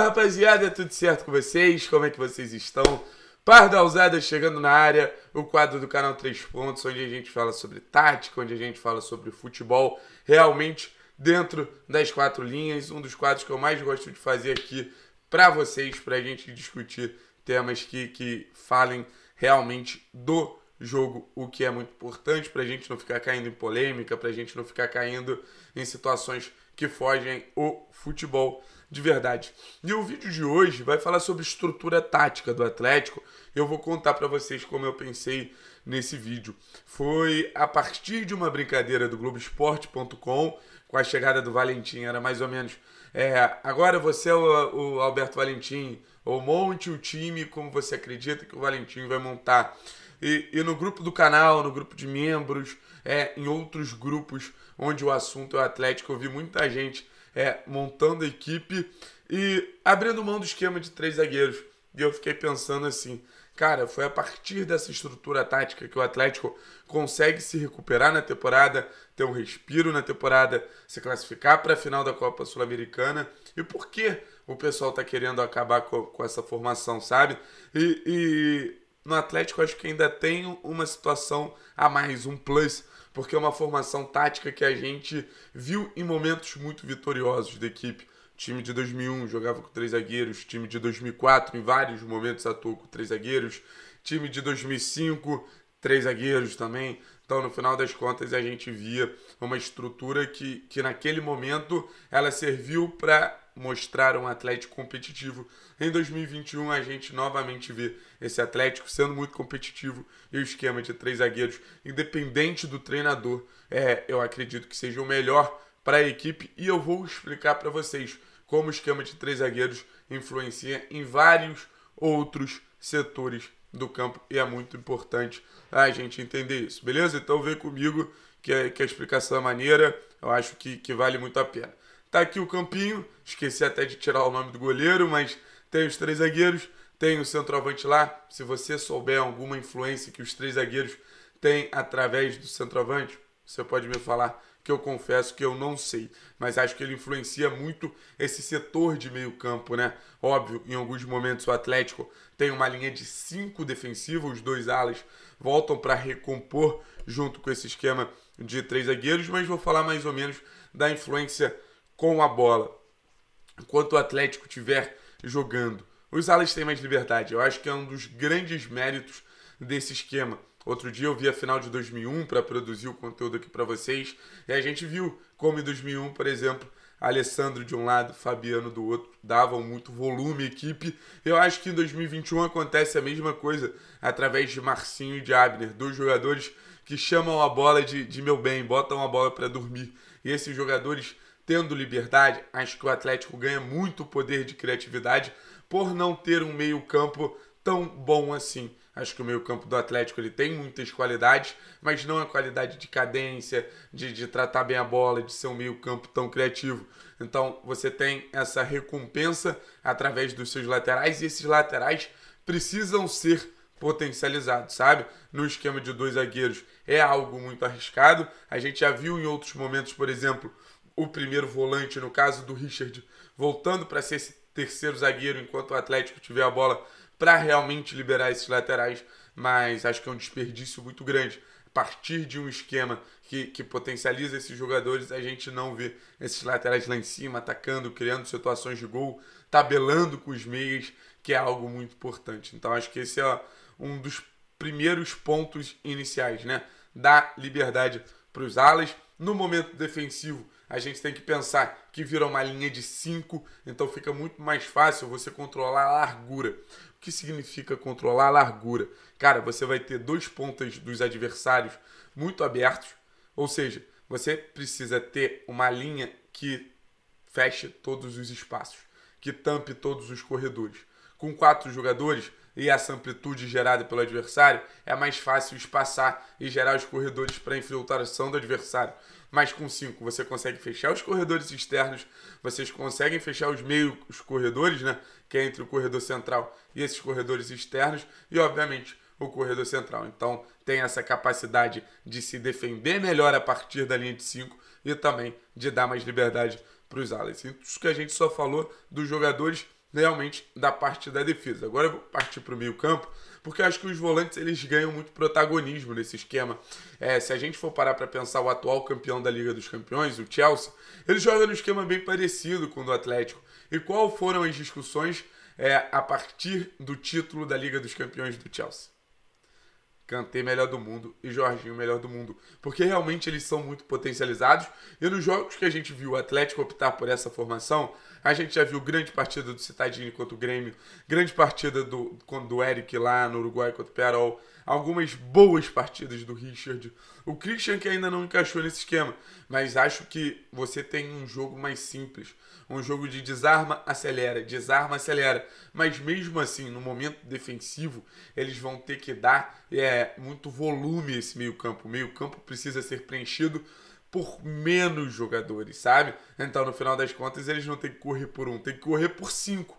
rapaziada, tudo certo com vocês? Como é que vocês estão? Pardalzada chegando na área, o quadro do canal Três Pontos, onde a gente fala sobre tática, onde a gente fala sobre futebol, realmente dentro das quatro linhas, um dos quadros que eu mais gosto de fazer aqui para vocês, para a gente discutir temas que, que falem realmente do jogo, o que é muito importante para a gente não ficar caindo em polêmica, para a gente não ficar caindo em situações que fogem o futebol de verdade. E o vídeo de hoje vai falar sobre estrutura tática do Atlético. Eu vou contar para vocês como eu pensei nesse vídeo. Foi a partir de uma brincadeira do Globoesporte.com com a chegada do Valentim, era mais ou menos. É, agora você é o, o Alberto Valentim, ou monte o time como você acredita que o Valentim vai montar. E, e, no grupo do canal, no grupo de membros, é, em outros grupos onde o assunto é o Atlético, eu vi muita gente é, montando a equipe e abrindo mão do esquema de três zagueiros. E eu fiquei pensando assim, cara, foi a partir dessa estrutura tática que o Atlético consegue se recuperar na temporada, ter um respiro na temporada, se classificar para a final da Copa Sul-Americana. E por que o pessoal tá querendo acabar com, com essa formação, sabe? E, e no Atlético acho que ainda tem uma situação a mais, um plus porque é uma formação tática que a gente viu em momentos muito vitoriosos da equipe. O time de 2001 jogava com três zagueiros, o time de 2004 em vários momentos atuou com três zagueiros, o time de 2005 três zagueiros também. Então, no final das contas, a gente via uma estrutura que, que naquele momento ela serviu para mostrar um Atlético competitivo. Em 2021, a gente novamente vê esse Atlético sendo muito competitivo e o esquema de três zagueiros, independente do treinador, é, eu acredito que seja o melhor para a equipe e eu vou explicar para vocês como o esquema de três zagueiros influencia em vários outros setores do campo e é muito importante a gente entender isso, beleza? Então vem comigo que, é, que a explicação é maneira, eu acho que, que vale muito a pena. Tá aqui o campinho, esqueci até de tirar o nome do goleiro, mas tem os três zagueiros, tem o centroavante lá. Se você souber alguma influência que os três zagueiros têm através do centroavante, você pode me falar, que eu confesso que eu não sei. Mas acho que ele influencia muito esse setor de meio campo, né? Óbvio, em alguns momentos o Atlético tem uma linha de cinco defensivos, os dois alas voltam para recompor junto com esse esquema de três zagueiros, mas vou falar mais ou menos da influência com a bola, enquanto o Atlético tiver jogando, os alas têm mais liberdade. Eu acho que é um dos grandes méritos desse esquema. Outro dia eu vi a final de 2001 para produzir o conteúdo aqui para vocês e a gente viu como em 2001, por exemplo, Alessandro de um lado, Fabiano do outro, davam muito volume equipe. Eu acho que em 2021 acontece a mesma coisa através de Marcinho e de Abner, dois jogadores que chamam a bola de, de meu bem, botam a bola para dormir. E esses jogadores tendo liberdade, acho que o Atlético ganha muito poder de criatividade por não ter um meio-campo tão bom assim. Acho que o meio-campo do Atlético ele tem muitas qualidades, mas não a qualidade de cadência, de, de tratar bem a bola, de ser um meio-campo tão criativo. Então você tem essa recompensa através dos seus laterais e esses laterais precisam ser potencializados, sabe? No esquema de dois zagueiros é algo muito arriscado. A gente já viu em outros momentos, por exemplo, o primeiro volante, no caso do Richard, voltando para ser esse terceiro zagueiro enquanto o Atlético tiver a bola para realmente liberar esses laterais, mas acho que é um desperdício muito grande. A partir de um esquema que, que potencializa esses jogadores, a gente não vê esses laterais lá em cima atacando, criando situações de gol, tabelando com os meias, que é algo muito importante. Então acho que esse é um dos primeiros pontos iniciais, né? Da liberdade para os alas. No momento defensivo, a gente tem que pensar que vira uma linha de 5, então fica muito mais fácil você controlar a largura. O que significa controlar a largura? Cara, você vai ter dois pontas dos adversários muito abertos, ou seja, você precisa ter uma linha que feche todos os espaços, que tampe todos os corredores. Com quatro jogadores, e essa amplitude gerada pelo adversário, é mais fácil espaçar e gerar os corredores para a infiltração do adversário mas com 5 você consegue fechar os corredores externos, vocês conseguem fechar os meios os corredores, né? Que é entre o corredor central e esses corredores externos, e obviamente o corredor central. Então tem essa capacidade de se defender melhor a partir da linha de 5 e também de dar mais liberdade para os alas. Isso que a gente só falou dos jogadores realmente da parte da defesa. Agora eu vou partir para o meio campo, porque acho que os volantes eles ganham muito protagonismo nesse esquema. É, se a gente for parar para pensar o atual campeão da Liga dos Campeões, o Chelsea, ele joga no esquema bem parecido com o do Atlético. E qual foram as discussões é, a partir do título da Liga dos Campeões do Chelsea? Kanté melhor do mundo e Jorginho melhor do mundo, porque realmente eles são muito potencializados. E nos jogos que a gente viu o Atlético optar por essa formação, a gente já viu grande partida do Citadini contra o Grêmio, grande partida do, do Eric lá no Uruguai contra o Perol, algumas boas partidas do Richard. O Christian que ainda não encaixou nesse esquema, mas acho que você tem um jogo mais simples. Um jogo de desarma, acelera, desarma, acelera. Mas mesmo assim, no momento defensivo, eles vão ter que dar é, muito volume esse meio-campo. O meio-campo precisa ser preenchido por menos jogadores, sabe? Então, no final das contas, eles não têm que correr por um, tem que correr por cinco.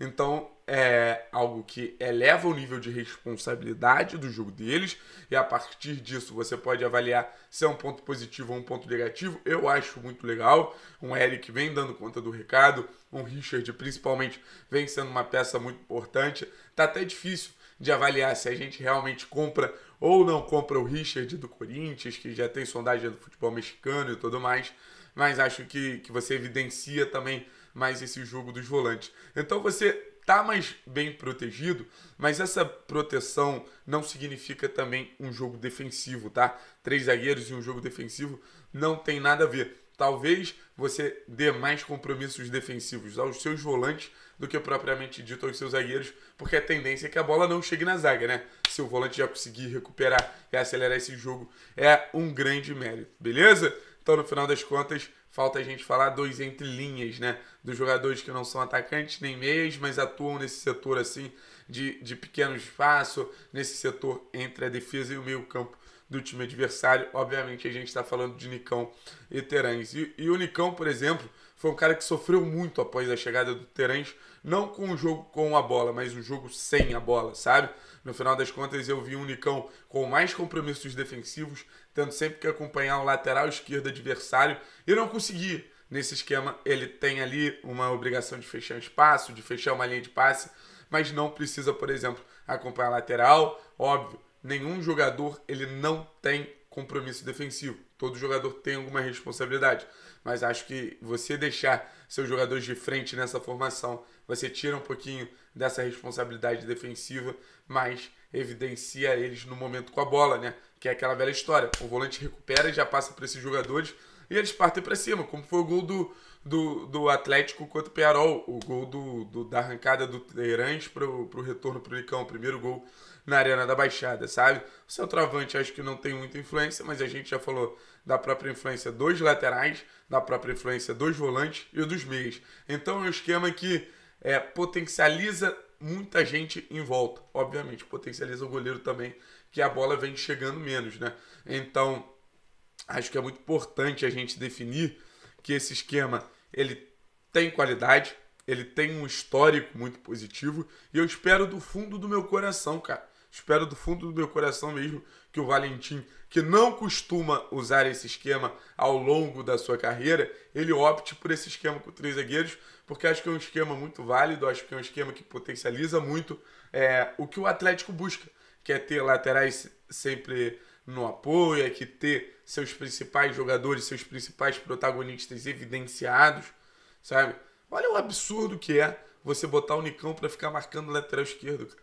Então é algo que eleva o nível de responsabilidade do jogo deles, e a partir disso você pode avaliar se é um ponto positivo ou um ponto negativo. Eu acho muito legal. Um Eric vem dando conta do recado, um Richard principalmente vem sendo uma peça muito importante. Tá até difícil de avaliar se a gente realmente compra ou não compra o Richard do Corinthians, que já tem sondagem do futebol mexicano e tudo mais, mas acho que, que você evidencia também mais esse jogo dos volantes. Então você tá mais bem protegido, mas essa proteção não significa também um jogo defensivo, tá? Três zagueiros e um jogo defensivo não tem nada a ver. Talvez você dê mais compromissos defensivos aos seus volantes do que propriamente dito aos seus zagueiros, porque a tendência é que a bola não chegue na zaga, né? Se o volante já conseguir recuperar e acelerar esse jogo, é um grande mérito, beleza? Então, no final das contas, Falta a gente falar dois entre linhas, né? Dos jogadores que não são atacantes nem mesmo, mas atuam nesse setor assim de, de pequeno espaço, nesse setor entre a defesa e o meio-campo do time adversário. Obviamente a gente está falando de Nicão e Terães. E, e o Nicão, por exemplo, foi um cara que sofreu muito após a chegada do Terence, não com o jogo com a bola, mas o jogo sem a bola, sabe? No final das contas, eu vi um Nicão com mais compromissos defensivos, tendo sempre que acompanhar o lateral esquerdo adversário, e não conseguia. Nesse esquema, ele tem ali uma obrigação de fechar espaço, de fechar uma linha de passe, mas não precisa, por exemplo, acompanhar lateral. Óbvio, nenhum jogador ele não tem compromisso defensivo todo jogador tem alguma responsabilidade. Mas acho que você deixar seus jogadores de frente nessa formação, você tira um pouquinho dessa responsabilidade defensiva, mas evidencia eles no momento com a bola, né? Que é aquela velha história. O volante recupera e já passa para esses jogadores e eles partem para cima, como foi o gol do, do, do Atlético contra o Pearol, o gol do, do da arrancada do Teirante para o retorno para o Licão, o primeiro gol na Arena da Baixada, sabe? O centroavante acho que não tem muita influência, mas a gente já falou da própria influência dos laterais, da própria influência dos volantes e dos meias. Então é um esquema que é, potencializa muita gente em volta. Obviamente, potencializa o goleiro também, que a bola vem chegando menos, né? Então, acho que é muito importante a gente definir que esse esquema ele tem qualidade, ele tem um histórico muito positivo e eu espero do fundo do meu coração, cara. Espero do fundo do meu coração mesmo que o Valentim, que não costuma usar esse esquema ao longo da sua carreira, ele opte por esse esquema com três zagueiros, porque acho que é um esquema muito válido, acho que é um esquema que potencializa muito é, o que o Atlético busca, que é ter laterais sempre no apoio, é que ter seus principais jogadores, seus principais protagonistas evidenciados, sabe? Olha o absurdo que é você botar o Nicão para ficar marcando o lateral esquerdo. Cara.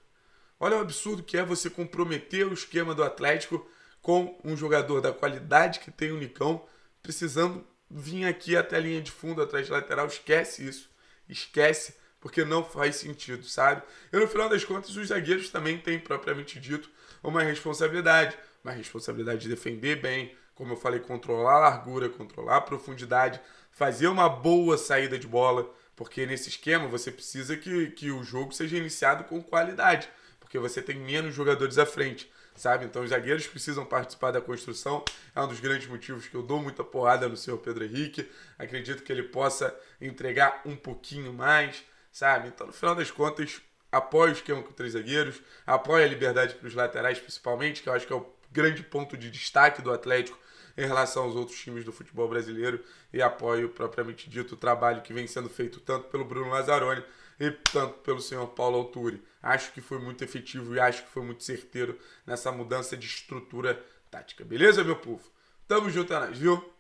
Olha o absurdo que é você comprometer o esquema do Atlético com um jogador da qualidade que tem o Nicão, precisando vir aqui até a linha de fundo, atrás de lateral. Esquece isso. Esquece, porque não faz sentido, sabe? E no final das contas, os zagueiros também têm, propriamente dito, uma responsabilidade. Uma responsabilidade de defender bem, como eu falei, controlar a largura, controlar a profundidade, fazer uma boa saída de bola, porque nesse esquema você precisa que, que o jogo seja iniciado com qualidade, porque você tem menos jogadores à frente, sabe? Então os zagueiros precisam participar da construção, é um dos grandes motivos que eu dou muita porrada no senhor Pedro Henrique, acredito que ele possa entregar um pouquinho mais, sabe? Então no final das contas, apoio o esquema com três zagueiros, apoio a liberdade para os laterais principalmente, que eu acho que é o grande ponto de destaque do Atlético em relação aos outros times do futebol brasileiro e apoio propriamente dito o trabalho que vem sendo feito tanto pelo Bruno Lazzaroni e tanto pelo senhor Paulo Alturi. Acho que foi muito efetivo e acho que foi muito certeiro nessa mudança de estrutura tática. Beleza, meu povo? Tamo junto, é nóis, viu?